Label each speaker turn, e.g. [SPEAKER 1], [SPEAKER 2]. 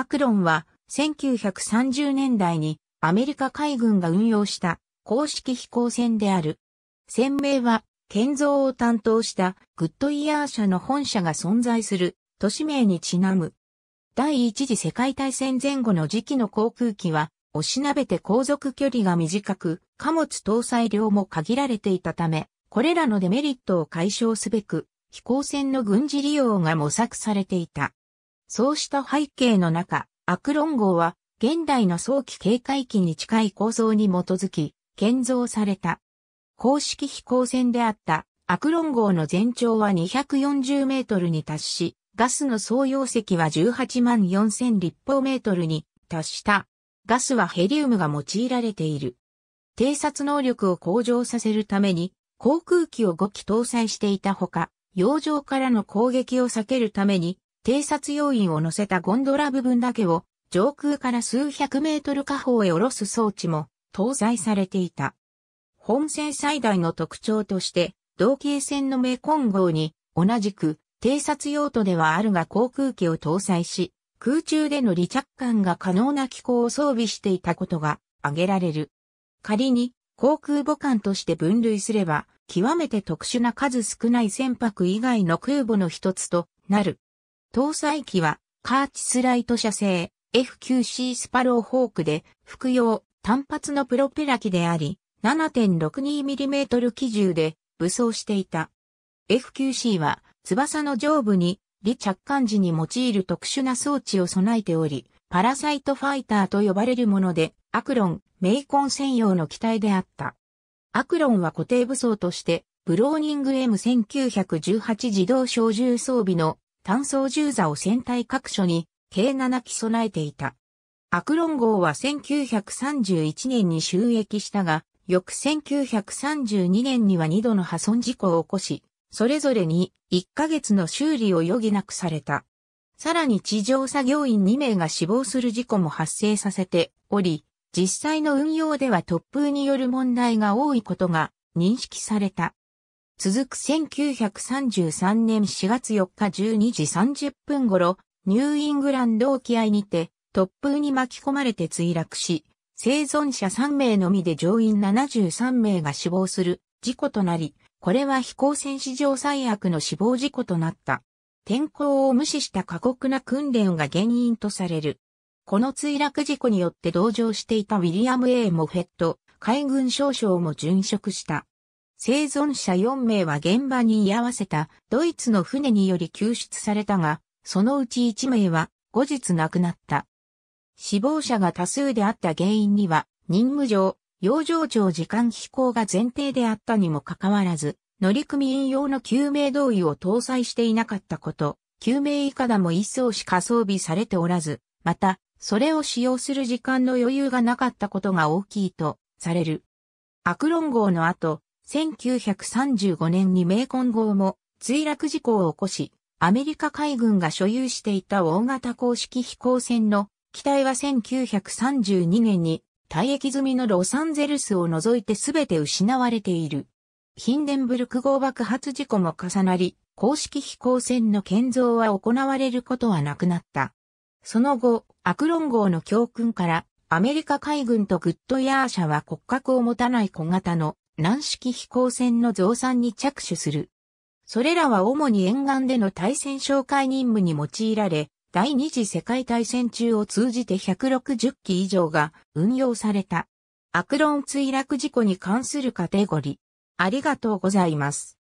[SPEAKER 1] アクロンは1930年代にアメリカ海軍が運用した公式飛行船である。船名は建造を担当したグッドイヤー社の本社が存在する都市名にちなむ。第一次世界大戦前後の時期の航空機は、おしなべて航続距離が短く、貨物搭載量も限られていたため、これらのデメリットを解消すべく、飛行船の軍事利用が模索されていた。そうした背景の中、アクロン号は現代の早期警戒機に近い構造に基づき、建造された。公式飛行船であったアクロン号の全長は240メートルに達し、ガスの総容積は18万4000立方メートルに達した。ガスはヘリウムが用いられている。偵察能力を向上させるために、航空機を5機搭載していたほか、洋上からの攻撃を避けるために、偵察要員を乗せたゴンドラ部分だけを上空から数百メートル下方へ下ろす装置も搭載されていた。本船最大の特徴として、同型船のメコン号に同じく偵察用途ではあるが航空機を搭載し、空中での離着艦が可能な機構を装備していたことが挙げられる。仮に航空母艦として分類すれば、極めて特殊な数少ない船舶以外の空母の一つとなる。搭載機はカーチスライト社製 f q c スパローホークで服用単発のプロペラ機であり 7.62mm 機銃で武装していた。f q c は翼の上部に離着艦時に用いる特殊な装置を備えており、パラサイトファイターと呼ばれるもので、アクロン、メイコン専用の機体であった。アクロンは固定武装として、ブローニング M1918 自動小銃装備の単装銃座を船体各所に計7機備えていた。アクロン号は1931年に収益したが、翌1932年には2度の破損事故を起こし、それぞれに1ヶ月の修理を余儀なくされた。さらに地上作業員2名が死亡する事故も発生させており、実際の運用では突風による問題が多いことが認識された。続く1933年4月4日12時30分頃、ニューイングランド沖合にて突風に巻き込まれて墜落し、生存者3名のみで乗員73名が死亡する事故となり、これは飛行船史上最悪の死亡事故となった。天候を無視した過酷な訓練が原因とされる。この墜落事故によって同乗していたウィリアム・エ A・ モフェット、海軍少将も殉職した。生存者4名は現場に居合わせたドイツの船により救出されたが、そのうち1名は後日亡くなった。死亡者が多数であった原因には、任務上、養生長時間飛行が前提であったにもかかわらず、乗組員用の救命胴衣を搭載していなかったこと、救命いかだも一層しか装備されておらず、また、それを使用する時間の余裕がなかったことが大きいとされる。アクロン号の後、1935年に名根号も墜落事故を起こし、アメリカ海軍が所有していた大型公式飛行船の機体は1932年に退役済みのロサンゼルスを除いて全て失われている。ヒンデンブルク号爆発事故も重なり、公式飛行船の建造は行われることはなくなった。その後、アクロン号の教訓から、アメリカ海軍とグッドヤー社は骨格を持たない小型の軟式飛行船の増産に着手する。それらは主に沿岸での対戦哨戒任務に用いられ、第二次世界大戦中を通じて160機以上が運用された。アクロン墜落事故に関するカテゴリー。ありがとうございます。